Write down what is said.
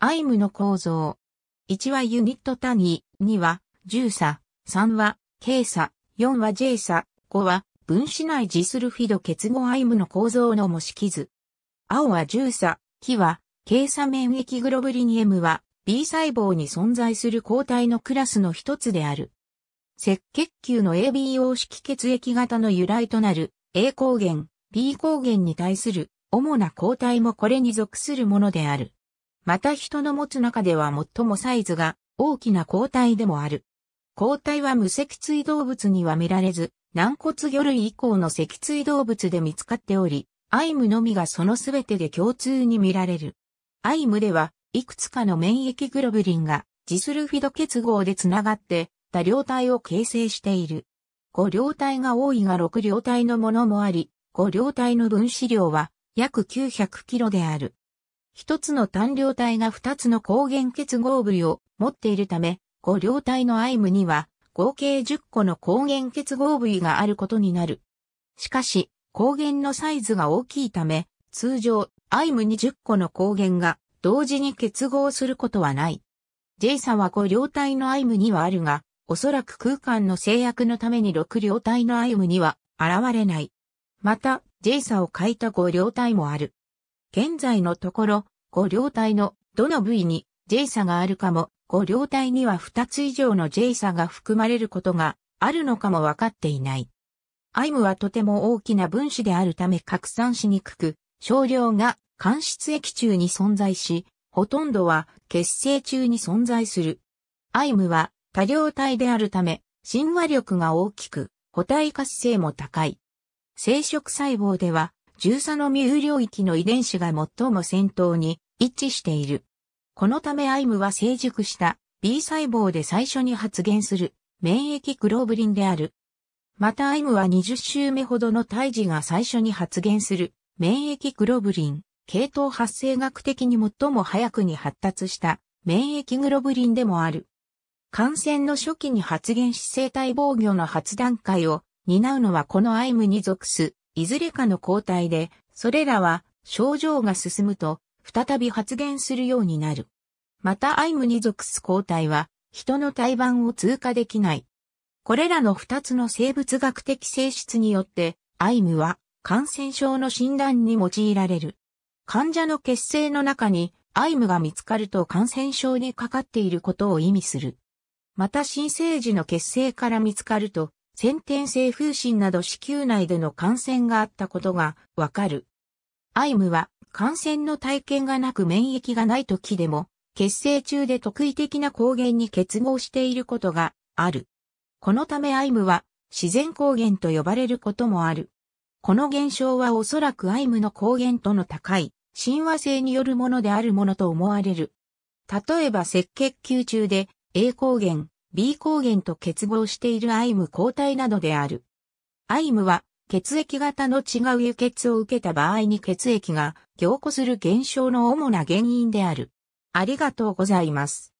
アイムの構造。1はユニット単位、2は重差、3は軽差、4は J 差、5は分子内ジスルフィド結合アイムの構造の模式図。青は重差、木は軽差免疫グロブリニエムは B 細胞に存在する抗体のクラスの一つである。赤血球の ABO 式血液型の由来となる A 抗原、B 抗原に対する主な抗体もこれに属するものである。また人の持つ中では最もサイズが大きな抗体でもある。抗体は無脊椎動物には見られず、軟骨魚類以降の脊椎動物で見つかっており、アイムのみがその全てで共通に見られる。アイムでは、いくつかの免疫グロブリンが、ジスルフィド結合でつながって、多量体を形成している。5両体が多いが6両体のものもあり、5両体の分子量は約900キロである。一つの単量体が二つの抗原結合部位を持っているため、五量体のアイムには合計10個の抗原結合部位があることになる。しかし、抗原のサイズが大きいため、通常、アイムに10個の抗原が同時に結合することはない。J んは5両体のアイムにはあるが、おそらく空間の制約のために6両体のアイムには現れない。また、ジェイサを書いた5両体もある。現在のところ、5両体のどの部位に J 差があるかも、5両体には2つ以上の J 差が含まれることがあるのかもわかっていない。アイムはとても大きな分子であるため拡散しにくく、少量が間質液中に存在し、ほとんどは血清中に存在する。アイムは多量体であるため、親和力が大きく、個体活性も高い。生殖細胞では、重差のミュウ領域の遺伝子が最も先頭に一致している。このためアイムは成熟した B 細胞で最初に発現する免疫グローブリンである。またアイムは20週目ほどの胎児が最初に発現する免疫グロブリン、系統発生学的に最も早くに発達した免疫グロブリンでもある。感染の初期に発現し生体防御の初段階を担うのはこのアイムに属すいずれかの抗体で、それらは症状が進むと、再び発現するようになる。またアイムに属す抗体は、人の胎盤を通過できない。これらの二つの生物学的性質によって、アイムは感染症の診断に用いられる。患者の血清の中にアイムが見つかると感染症にかかっていることを意味する。また新生児の血清から見つかると先天性風疹など子宮内での感染があったことがわかる。アイムは感染の体験がなく免疫がない時でも、血清中で特異的な抗原に結合していることがある。このためアイムは自然抗原と呼ばれることもある。この現象はおそらくアイムの抗原との高い親和性によるものであるものと思われる。例えば赤血球中で A 抗原、B 抗原と結合しているアイム抗体などである。アイムは血液型の違う輸血を受けた場合に血液が凝固する現象の主な原因である。ありがとうございます。